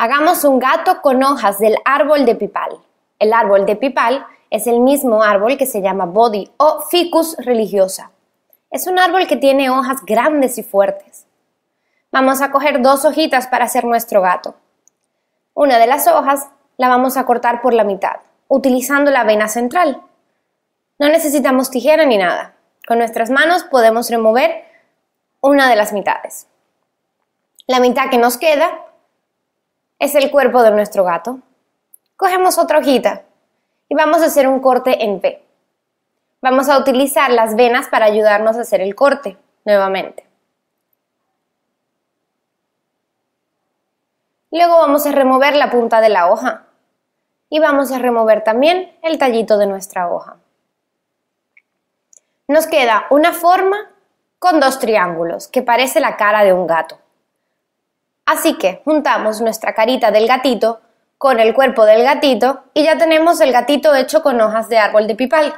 Hagamos un gato con hojas del árbol de pipal. El árbol de pipal es el mismo árbol que se llama body o Ficus religiosa. Es un árbol que tiene hojas grandes y fuertes. Vamos a coger dos hojitas para hacer nuestro gato. Una de las hojas la vamos a cortar por la mitad, utilizando la vena central. No necesitamos tijera ni nada. Con nuestras manos podemos remover una de las mitades. La mitad que nos queda es el cuerpo de nuestro gato. Cogemos otra hojita y vamos a hacer un corte en P. Vamos a utilizar las venas para ayudarnos a hacer el corte nuevamente. Luego vamos a remover la punta de la hoja y vamos a remover también el tallito de nuestra hoja. Nos queda una forma con dos triángulos que parece la cara de un gato. Así que juntamos nuestra carita del gatito con el cuerpo del gatito y ya tenemos el gatito hecho con hojas de árbol de pipal.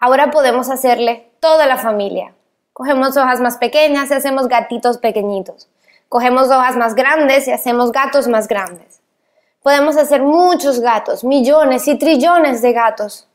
Ahora podemos hacerle toda la familia. Cogemos hojas más pequeñas y hacemos gatitos pequeñitos. Cogemos hojas más grandes y hacemos gatos más grandes. Podemos hacer muchos gatos, millones y trillones de gatos.